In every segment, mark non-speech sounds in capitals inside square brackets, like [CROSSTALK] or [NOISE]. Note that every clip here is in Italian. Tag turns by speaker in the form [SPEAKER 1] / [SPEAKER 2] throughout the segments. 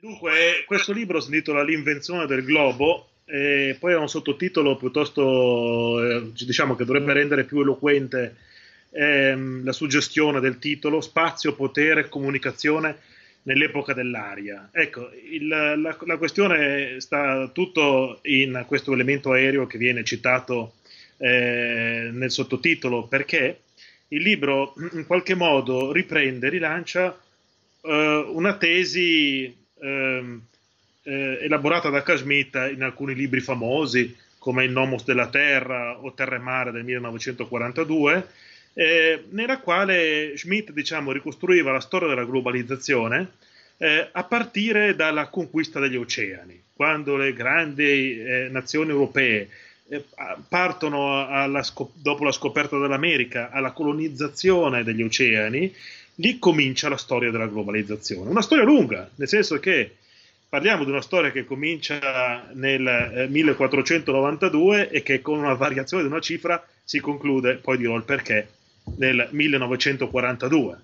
[SPEAKER 1] Dunque, questo libro si intitola L'invenzione del globo e poi ha un sottotitolo piuttosto, eh, diciamo, che dovrebbe mm. rendere più eloquente ehm, la suggestione del titolo Spazio, potere, comunicazione nell'epoca dell'aria. Ecco, il, la, la, questione sta tutto in questo elemento aereo che viene citato eh, nel sottotitolo perché il libro in qualche modo riprende, rilancia eh, una tesi ehm, eh, elaborata da Casmita in alcuni libri famosi come Il Nomos della Terra o Terra e Mare del 1942, eh, nella quale Schmidt diciamo, ricostruiva la storia della globalizzazione eh, a partire dalla conquista degli oceani, quando le grandi eh, nazioni europee eh, partono scop- dopo la scoperta dell'America alla colonizzazione degli oceani lì comincia la storia della globalizzazione. Una storia lunga, nel senso che parliamo di una storia che comincia nel 1492 eh, e che con una variazione di una cifra si conclude, poi dirò il perché, nel 1942.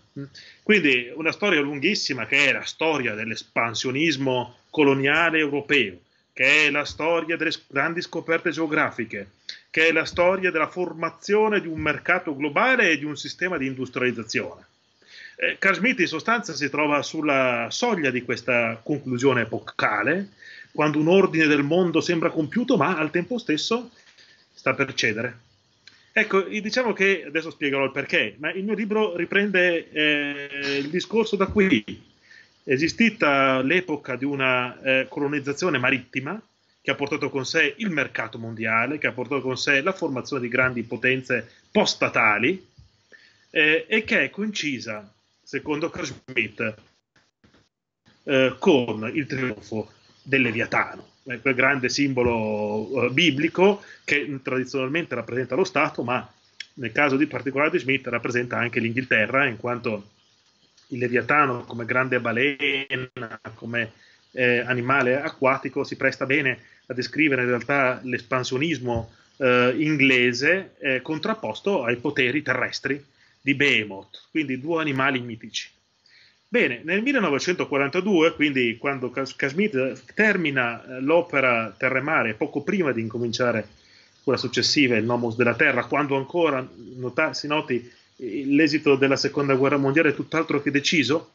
[SPEAKER 1] Quindi una storia lunghissima che è la storia dell'espansionismo coloniale europeo, che è la storia delle grandi scoperte geografiche, che è la storia della formazione di un mercato globale e di un sistema di industrializzazione. Eh, Carl Smith in sostanza si trova sulla soglia di questa conclusione epocale, quando un ordine del mondo sembra compiuto, ma al tempo stesso sta per cedere. Ecco, diciamo che adesso spiegherò il perché, ma il mio libro riprende eh, il discorso da qui. Esistita l'epoca di una eh, colonizzazione marittima che ha portato con sé il mercato mondiale, che ha portato con sé la formazione di grandi potenze postatali eh, e che è coincisa secondo Crosmith, eh, con il trionfo del Leviatano, eh, quel grande simbolo eh, biblico che tradizionalmente rappresenta lo Stato, ma nel caso di particolare di Schmidt rappresenta anche l'Inghilterra, in quanto il Leviatano come grande balena, come eh, animale acquatico, si presta bene a descrivere in realtà l'espansionismo eh, inglese eh, contrapposto ai poteri terrestri di Behemoth, quindi due animali mitici. Bene, nel 1942, quindi quando Kashmir termina eh, l'opera Terremare, poco prima di incominciare quella successiva, il Nomos della Terra, quando ancora nota, si noti eh, l'esito della seconda guerra mondiale tutt'altro che deciso,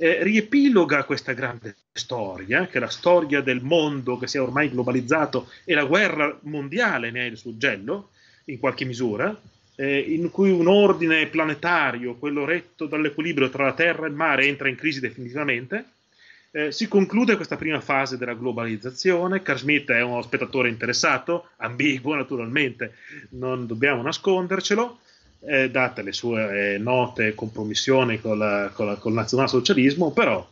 [SPEAKER 1] eh, riepiloga questa grande storia, che è la storia del mondo che si è ormai globalizzato e la guerra mondiale ne è il suggello, in qualche misura, eh, in cui un ordine planetario, quello retto dall'equilibrio tra la Terra e il mare, entra in crisi definitivamente. Eh, si conclude questa prima fase della globalizzazione. Carl Schmitt è uno spettatore interessato, ambiguo naturalmente, non dobbiamo nascondercelo, eh, date le sue eh, note compromissioni con, la, con, la, con il nazionalsocialismo, però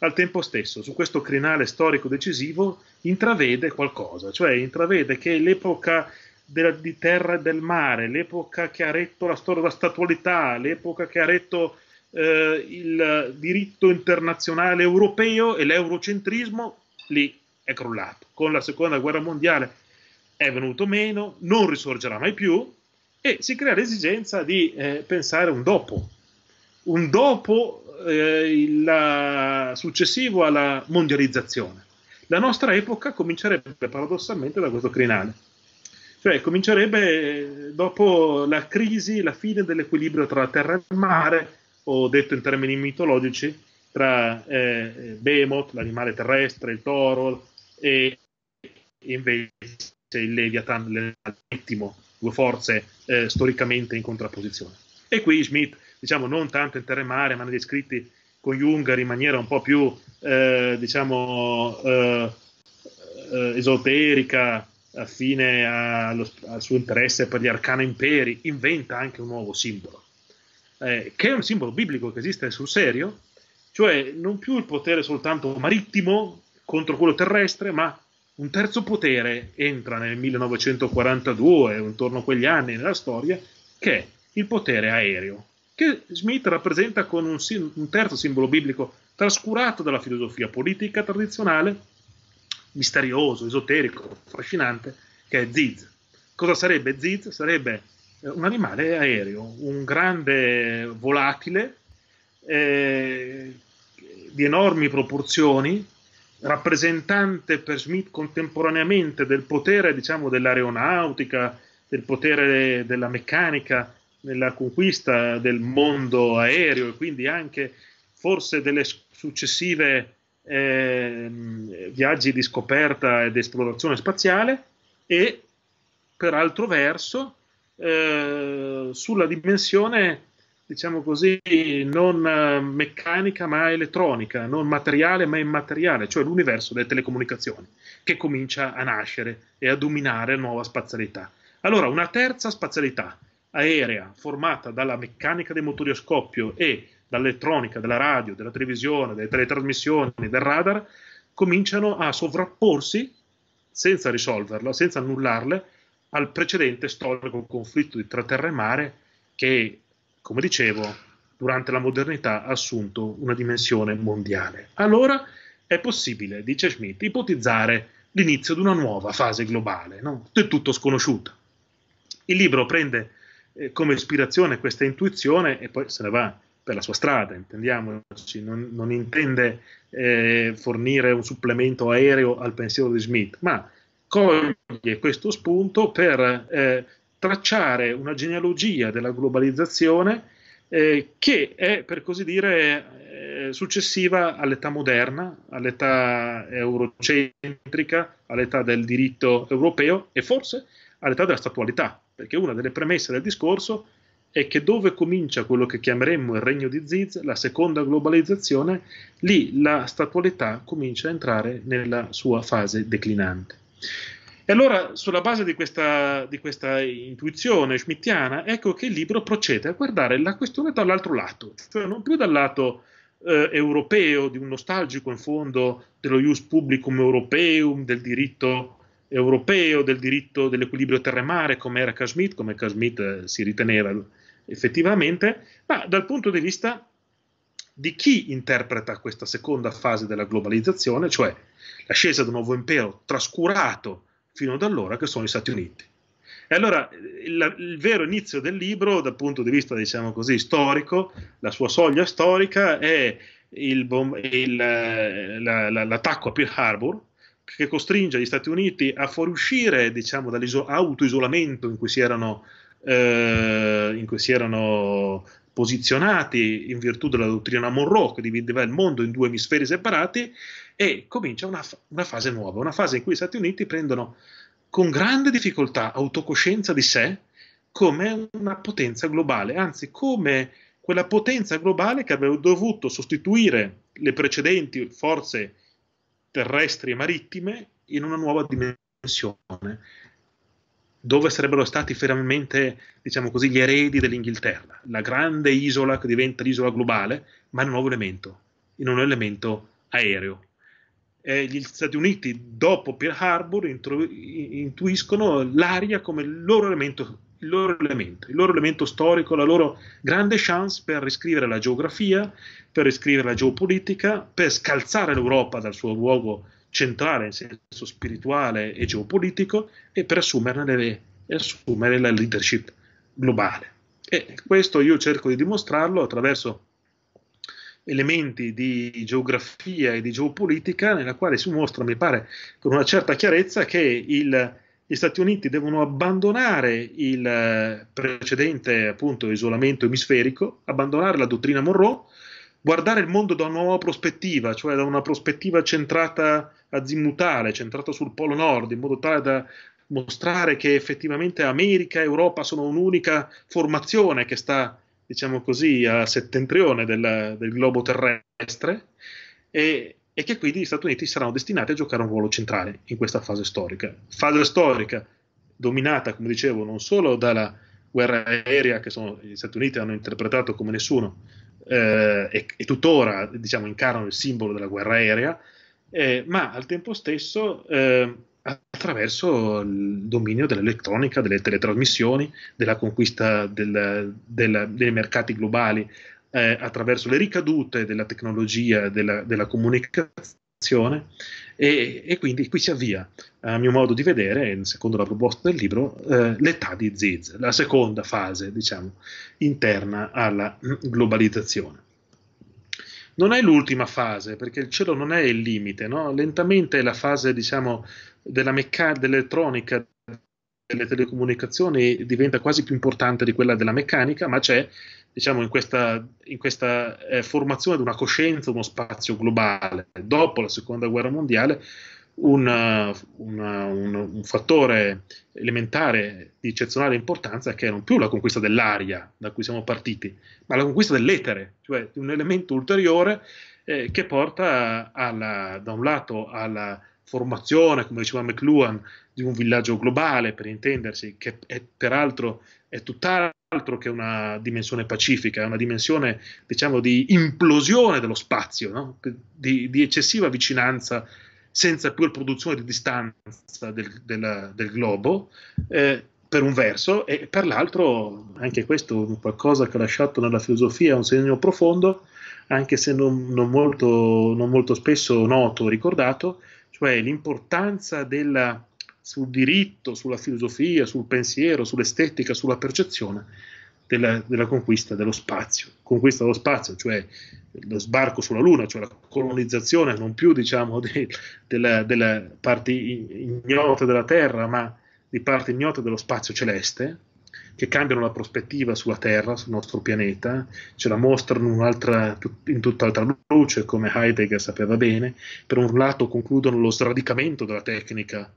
[SPEAKER 1] al tempo stesso su questo crinale storico decisivo intravede qualcosa, cioè intravede che l'epoca del, di terra e del mare, l'epoca che ha retto la storia della statualità, l'epoca che ha retto eh, il diritto internazionale europeo e l'eurocentrismo, lì è crollato. Con la seconda guerra mondiale è venuto meno, non risorgerà mai più e si crea l'esigenza di eh, pensare un dopo, un dopo eh, il, successivo alla mondializzazione. La nostra epoca comincerebbe paradossalmente da questo crinale. Cioè, comincerebbe eh, dopo la crisi, la fine dell'equilibrio tra terra e mare, o detto in termini mitologici, tra eh, Behemoth, l'animale terrestre, il toro, e invece il Leviathan, l'ultimo, due forze eh, storicamente in contrapposizione. E qui Schmidt, diciamo, non tanto in terra e mare, ma ne descritti con Jung in maniera un po' più, eh, diciamo, eh, eh esoterica, affine allo, al suo interesse per gli arcani imperi, inventa anche un nuovo simbolo, eh, che è un simbolo biblico che esiste sul serio, cioè non più il potere soltanto marittimo contro quello terrestre, ma un terzo potere entra nel 1942, intorno a quegli anni nella storia, che è il potere aereo, che Smith rappresenta con un, un terzo simbolo biblico trascurato dalla filosofia politica tradizionale misterioso, esoterico, affascinante, che è Ziz. Cosa sarebbe Ziz? Sarebbe eh, un animale aereo, un grande volatile eh, di enormi proporzioni, rappresentante per Smith contemporaneamente del potere diciamo, dell'aeronautica, del potere della meccanica, nella conquista del mondo aereo e quindi anche forse delle successive eh, viaggi di scoperta ed esplorazione spaziale e per altro verso eh, sulla dimensione diciamo così non eh, meccanica ma elettronica, non materiale ma immateriale, cioè l'universo delle telecomunicazioni che comincia a nascere e a dominare la nuova spazialità. Allora, una terza spazialità aerea formata dalla meccanica dei motori a scoppio e dall'elettronica, della radio, della televisione, delle teletrasmissioni, del radar, cominciano a sovrapporsi, senza risolverlo, senza annullarle, al precedente storico conflitto tra terra e mare che, come dicevo, durante la modernità ha assunto una dimensione mondiale. Allora è possibile, dice Schmidt, ipotizzare l'inizio di una nuova fase globale, no? del tutto sconosciuta. Il libro prende eh, come ispirazione questa intuizione e poi se ne va per la sua strada, intendiamoci, non, non intende eh, fornire un supplemento aereo al pensiero di Smith, ma coglie questo spunto per eh, tracciare una genealogia della globalizzazione eh, che è, per così dire, eh, successiva all'età moderna, all'età eurocentrica, all'età del diritto europeo e forse all'età della statualità, perché una delle premesse del discorso è è che dove comincia quello che chiameremmo il regno di Ziz, la seconda globalizzazione, lì la statualità comincia a entrare nella sua fase declinante. E allora, sulla base di questa, di questa intuizione schmittiana, ecco che il libro procede a guardare la questione dall'altro lato, cioè non più dal lato eh, europeo, di un nostalgico in fondo dello ius publicum europeum, del diritto europeo, del diritto dell'equilibrio terra-mare, come era Kashmir, come Kashmir eh, si riteneva effettivamente, ma dal punto di vista di chi interpreta questa seconda fase della globalizzazione, cioè l'ascesa di un nuovo impero trascurato fino ad allora, che sono gli Stati Uniti. E allora il, il, vero inizio del libro, dal punto di vista, diciamo così, storico, la sua soglia storica è il bom- il, eh, la, la, l'attacco a Pearl Harbor, che costringe gli Stati Uniti a fuoriuscire diciamo, dall'autoisolamento in cui si erano eh, in cui si erano posizionati in virtù della dottrina Monroe che divideva il mondo in due emisferi separati e comincia una, una, fase nuova, una fase in cui gli Stati Uniti prendono con grande difficoltà autocoscienza di sé come una potenza globale, anzi come quella potenza globale che aveva dovuto sostituire le precedenti forze terrestri e marittime in una nuova dimensione dove sarebbero stati fermamente, diciamo così, gli eredi dell'Inghilterra, la grande isola che diventa l'isola globale, ma in un nuovo elemento, in un elemento aereo. E gli Stati Uniti, dopo Pearl Harbor, intru- intuiscono l'aria come il loro, elemento, il loro elemento, il loro elemento storico, la loro grande chance per riscrivere la geografia, per riscrivere la geopolitica, per scalzare l'Europa dal suo luogo centrale in senso spirituale e geopolitico e per assumerne le, assumere la leadership globale. E questo io cerco di dimostrarlo attraverso elementi di geografia e di geopolitica nella quale si mostra, mi pare, con una certa chiarezza che il, gli Stati Uniti devono abbandonare il precedente appunto, isolamento emisferico, abbandonare la dottrina Monroe, guardare il mondo da una nuova prospettiva, cioè da una prospettiva centrata a zimutare, centrata sul Polo Nord, in modo tale da mostrare che effettivamente America e Europa sono un'unica formazione che sta, diciamo così, a settentrione del, del globo terrestre e, e che quindi gli Stati Uniti saranno destinati a giocare un ruolo centrale in questa fase storica. Fase storica dominata, come dicevo, non solo dalla guerra aerea che sono, gli Stati Uniti hanno interpretato come nessuno eh, e, e, tuttora diciamo, incarnano il simbolo della guerra aerea, eh, ma al tempo stesso eh, attraverso il dominio dell'elettronica, delle teletrasmissioni, della conquista del, del, dei mercati globali, eh, attraverso le ricadute della tecnologia, della, della comunicazione e, e, quindi qui si avvia, a mio modo di vedere, secondo la proposta del libro, eh, l'età di Ziz, la seconda fase, diciamo, interna alla mm, globalizzazione. Non è l'ultima fase, perché il cielo non è il limite, no? lentamente la fase diciamo, della meccanica, dell'elettronica, delle telecomunicazioni diventa quasi più importante di quella della meccanica, ma c'è diciamo, in questa, in questa eh, formazione di una coscienza, uno spazio globale. Dopo la seconda guerra mondiale, una, eh, una, eh, un, un, fattore elementare di eccezionale importanza che è non più la conquista dell'aria da cui siamo partiti, ma la conquista dell'etere, cioè un elemento ulteriore eh, che porta alla, da un lato alla formazione, come diceva McLuhan, di un villaggio globale, per intendersi, che è, peraltro è tutt'altro che una dimensione pacifica, è una dimensione diciamo di implosione dello spazio, no? di, di, eccessiva vicinanza senza più produzione di distanza del, del, del globo, eh, per un verso, e per l'altro, anche questo è qualcosa che ha lasciato nella filosofia un segno profondo, anche se non, non, molto, non molto spesso noto, ricordato, cioè l'importanza della sul diritto, sulla filosofia, sul pensiero, sull'estetica, sulla percezione della, della conquista dello spazio. Conquista dello spazio, cioè lo sbarco sulla Luna, cioè la colonizzazione non più diciamo [LAUGHS] di, della, della parte ignota della Terra, ma di parte ignota dello spazio celeste, che cambiano la prospettiva sulla Terra, sul nostro pianeta, ce la mostrano in, tutt'altra luce, come Heidegger sapeva bene, per un lato concludono lo sradicamento della tecnica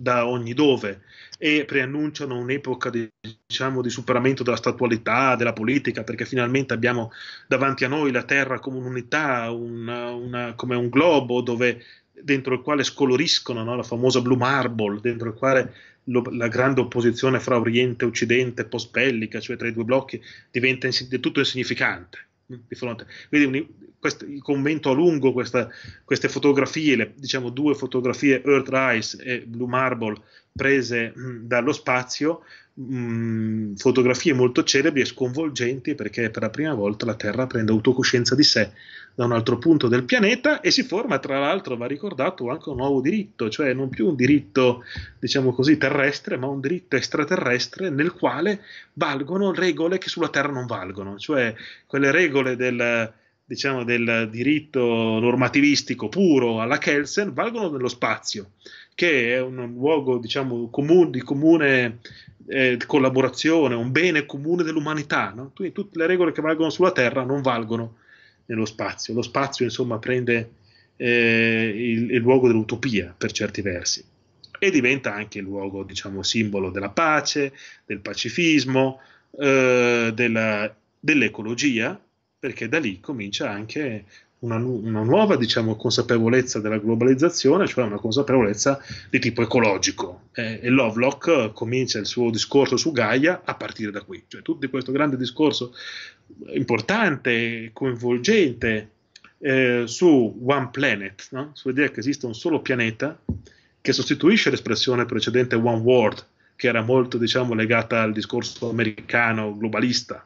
[SPEAKER 1] da ogni dove e preannunciano un'epoca diciamo, di superamento della statualità, della politica, perché finalmente abbiamo davanti a noi la Terra come un'unità, una, una, come un globo dove, dentro il quale scoloriscono no? la famosa Blue Marble, dentro il quale lo, la grande opposizione fra Oriente e Occidente post-bellica, cioè tra i due blocchi, diventa del tutto insignificante di fronte. Quindi un, questo, il commento a lungo questa, queste fotografie, le, diciamo due fotografie Earthrise e Blue Marble prese mm, dallo spazio, mh, mm, fotografie molto celebri e sconvolgenti perché per la prima volta la Terra prende autocoscienza di sé da un altro punto del pianeta e si forma, tra l'altro, va ricordato anche un nuovo diritto, cioè non più un diritto, diciamo così, terrestre, ma un diritto extraterrestre nel quale valgono regole che sulla Terra non valgono, cioè quelle regole del, diciamo, del diritto normativistico puro alla Kelsen valgono nello spazio, che è un luogo diciamo, comune, di comune eh, collaborazione, un bene comune dell'umanità. No? Quindi tutte le regole che valgono sulla Terra non valgono nello spazio. Lo spazio, insomma, prende eh, il, il, luogo dell'utopia per certi versi e diventa anche il luogo, diciamo, simbolo della pace, del pacifismo, eh, della, dell'ecologia, perché da lì comincia anche una, una nuova diciamo, consapevolezza della globalizzazione, cioè una consapevolezza di tipo ecologico. Eh, e Lovelock eh, comincia il suo discorso su Gaia a partire da qui, cioè tutto questo grande discorso importante, coinvolgente eh, su One Planet, no? sull'idea che esiste un solo pianeta che sostituisce l'espressione precedente One World, che era molto diciamo, legata al discorso americano globalista,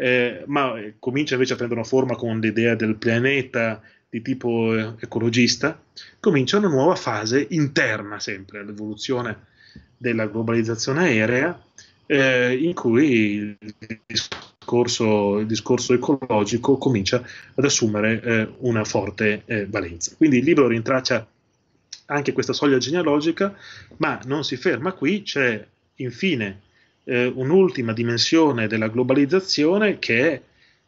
[SPEAKER 1] eh, ma eh, comincia invece a prendere una forma con l'idea del pianeta di tipo eh, ecologista, comincia una nuova fase interna sempre all'evoluzione della globalizzazione aerea eh, in cui il discorso, il discorso, ecologico comincia ad assumere eh, una forte eh, valenza. Quindi il libro rintraccia anche questa soglia genealogica, ma non si ferma qui, c'è infine eh, un'ultima dimensione della globalizzazione che è,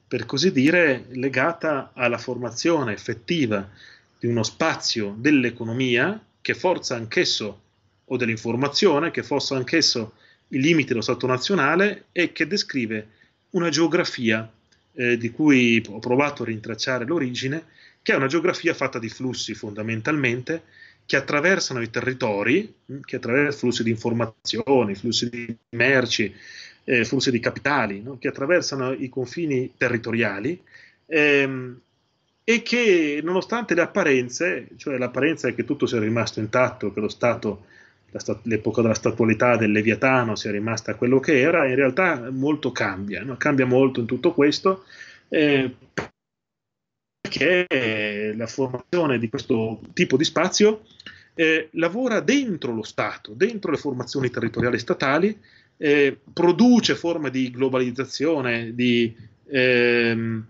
[SPEAKER 1] per così dire, legata alla formazione effettiva di uno spazio dell'economia che forza anch'esso, o dell'informazione, che forza anch'esso i limiti dello Stato nazionale e che descrive una geografia eh, di cui ho provato a rintracciare l'origine, che è una geografia fatta di flussi fondamentalmente, che attraversano i territori, mm, che attraversano flussi di informazioni, flussi di merci, eh, flussi di capitali, no? che attraversano i confini territoriali ehm, e che nonostante le apparenze, cioè l'apparenza è che tutto sia rimasto intatto, che lo Stato, sta- l'epoca della statualità del Leviatano sia rimasta quello che era, in realtà molto cambia, no? cambia molto in tutto questo. Eh, perché la formazione di questo tipo di spazio eh, lavora dentro lo Stato, dentro le formazioni territoriali statali, eh, produce forme di globalizzazione, di, ehm,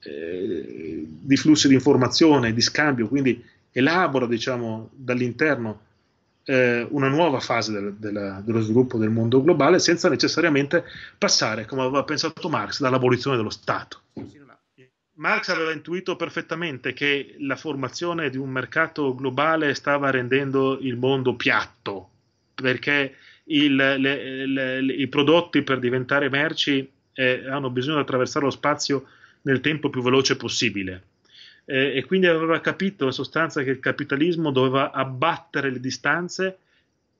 [SPEAKER 1] eh, di, flussi di informazione, di scambio, quindi elabora diciamo, dall'interno eh, una nuova fase del, della, dello sviluppo del mondo globale senza necessariamente passare, come aveva pensato Marx, dall'abolizione dello Stato. Marx aveva intuito perfettamente che la formazione di un mercato globale stava rendendo il mondo piatto, perché il, le, le, le, i prodotti per diventare merci eh, hanno bisogno di attraversare lo spazio nel tempo più veloce possibile. Eh, e quindi aveva capito in sostanza che il capitalismo doveva abbattere le distanze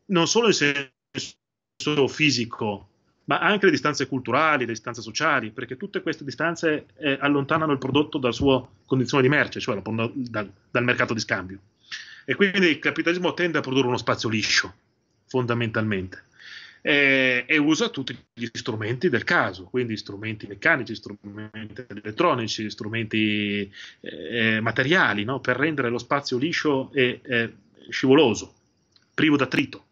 [SPEAKER 1] non solo in senso fisico, ma anche le distanze culturali, le distanze sociali, perché tutte queste distanze eh, allontanano il prodotto dal suo condizione di merce, cioè dal, dal mercato di scambio. E quindi il capitalismo tende a produrre uno spazio liscio, fondamentalmente. E, e, usa tutti gli strumenti del caso, quindi strumenti meccanici, strumenti elettronici, strumenti eh, eh materiali, no? per rendere lo spazio liscio e eh, scivoloso, privo d'attrito.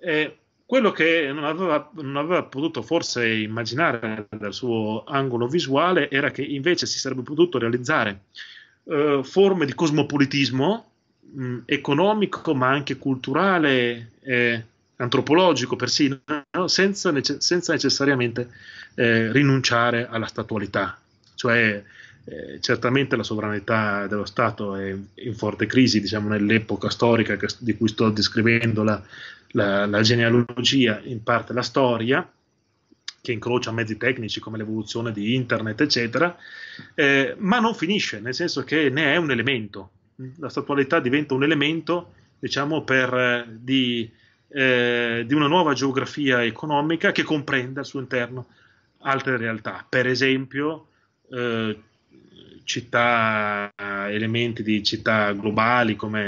[SPEAKER 1] Eh, quello che non aveva, non aveva, potuto forse immaginare dal suo angolo visuale era che invece si sarebbe potuto realizzare eh, forme di cosmopolitismo mh, mm, economico ma anche culturale, eh, antropologico persino, no? senza, nece- senza, necessariamente eh, rinunciare alla statualità. Cioè, eh, certamente la sovranità dello Stato è in forte crisi, diciamo, nell'epoca storica che, di cui sto descrivendo la, la, la genealogia, in parte la storia, che incrocia mezzi tecnici come l'evoluzione di internet, eccetera, eh, ma non finisce, nel senso che ne è un elemento. La statualità diventa un elemento, diciamo, per, eh, di, eh, di, una nuova geografia economica che comprende al suo interno altre realtà, per esempio eh, città, elementi di città globali, come,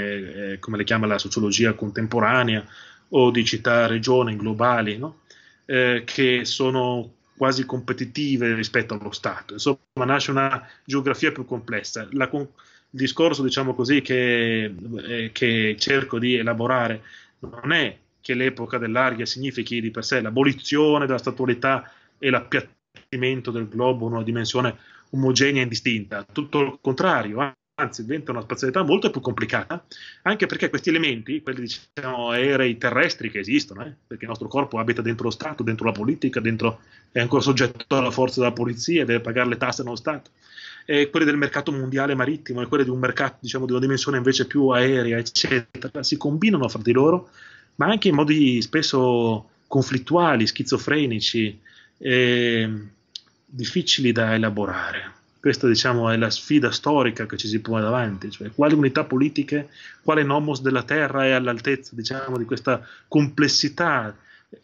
[SPEAKER 1] eh, come le chiama la sociologia contemporanea, o di città regioni globali no? eh, che sono quasi competitive rispetto allo Stato. Insomma, nasce una geografia più complessa. La, il discorso, diciamo così, che, eh, che cerco di elaborare non è che l'epoca dell'aria significhi di per sé l'abolizione della statualità e l'appiattimento del globo in una dimensione omogenea e indistinta. Tutto il contrario, anzi diventa una spazialità molto più complicata, anche perché questi elementi, quelli diciamo aerei terrestri che esistono, eh, perché il nostro corpo abita dentro lo Stato, dentro la politica, dentro, è ancora soggetto alla forza della polizia, deve pagare le tasse nello Stato, e quelli del mercato mondiale marittimo e quelli di un mercato diciamo, di una dimensione invece più aerea, eccetera, si combinano fra di loro, ma anche in modi spesso conflittuali, schizofrenici, eh, difficili da elaborare. Questa diciamo, è la sfida storica che ci si pone davanti, cioè quali unità politiche, quale nomos della terra è all'altezza diciamo, di questa complessità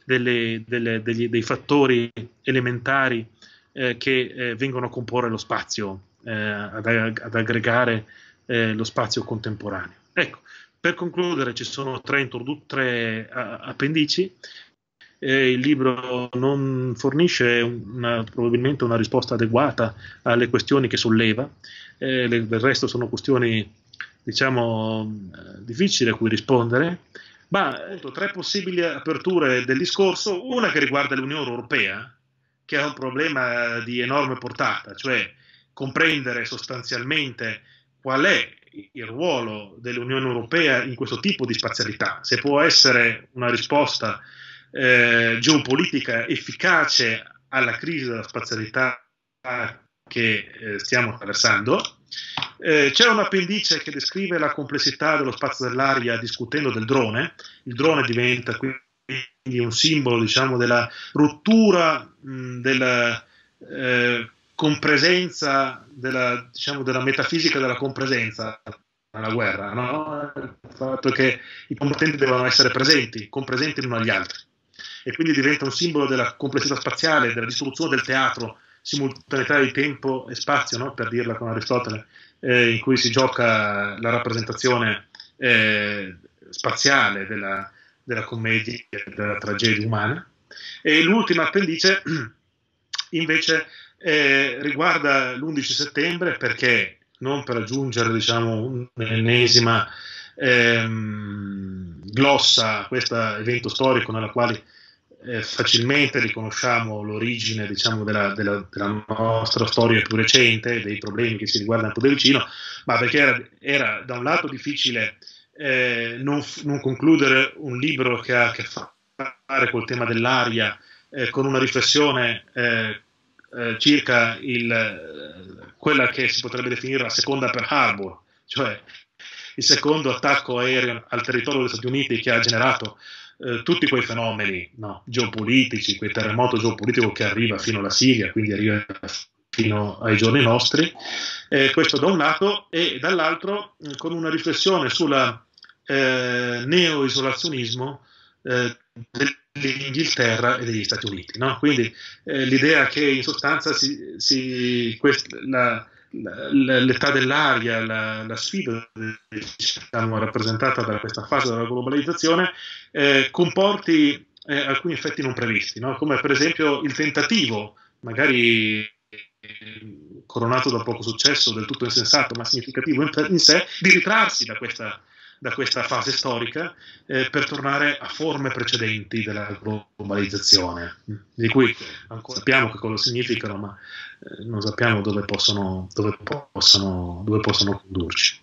[SPEAKER 1] delle, delle, degli, dei fattori elementari eh, che eh, vengono a comporre lo spazio, eh, ad, ad, aggregare eh, lo spazio contemporaneo. Ecco, per concludere ci sono tre, tre uh, appendici eh, il libro non fornisce una, probabilmente una risposta adeguata alle questioni che solleva, eh, le, del resto sono questioni diciamo eh, difficili a cui rispondere, ma appunto, tre possibili aperture del discorso, una che riguarda l'Unione Europea, che è un problema di enorme portata, cioè comprendere sostanzialmente qual è il ruolo dell'Unione Europea in questo tipo di spazialità, se può essere una risposta eh, geopolitica efficace alla crisi della spazialità che eh, stiamo attraversando. Eh, c'è un appendice che descrive la complessità dello spazio dell'aria discutendo del drone. Il drone diventa quindi un simbolo diciamo, della rottura mh, della eh, compresenza, della, diciamo, della metafisica della compresenza alla guerra, no? il fatto che i combattenti devono essere presenti, compresenti l'uno agli altri e quindi diventa un simbolo della complessità spaziale, della distruzione del teatro, simultaneità di tempo e spazio, no? per dirla con Aristotele, eh, in cui si gioca la rappresentazione eh, spaziale della, della commedia e della tragedia umana. E l'ultima appendice [CLEARS THROAT] invece eh, riguarda l'11 settembre perché non per aggiungere diciamo, un'ennesima ehm, glossa a questo evento storico nella quale eh, facilmente riconosciamo l'origine diciamo, della, della, della, nostra storia più recente, dei problemi che si riguardano più da vicino, ma perché era, era da un lato difficile eh, non, non, concludere un libro che ha a che fare col tema dell'aria eh, con una riflessione eh, eh, circa il, quella che si potrebbe definire la seconda per Harbor, cioè il secondo attacco aereo al territorio degli Stati Uniti che ha generato eh, tutti quei fenomeni no, geopolitici, quel terremoto geopolitico che arriva fino alla Siria, quindi arriva fino ai giorni nostri, eh, questo da un lato, e dall'altro eh, con una riflessione sul eh, neo-isolazionismo eh, dell'Inghilterra e degli Stati Uniti. No? Quindi eh, l'idea che in sostanza si, si, quest, la, l'età dell'aria, la, la, sfida diciamo, rappresentata da questa fase della globalizzazione, eh, comporti eh, alcuni effetti non previsti, no? come per esempio il tentativo, magari eh, coronato da poco successo, del tutto insensato, ma significativo in, in sé, di ritrarsi da questa da questa fase storica eh, per tornare a forme precedenti della globalizzazione, di cui ancora sappiamo che cosa significano, ma eh, non sappiamo dove possono, dove, possono, dove possono condurci.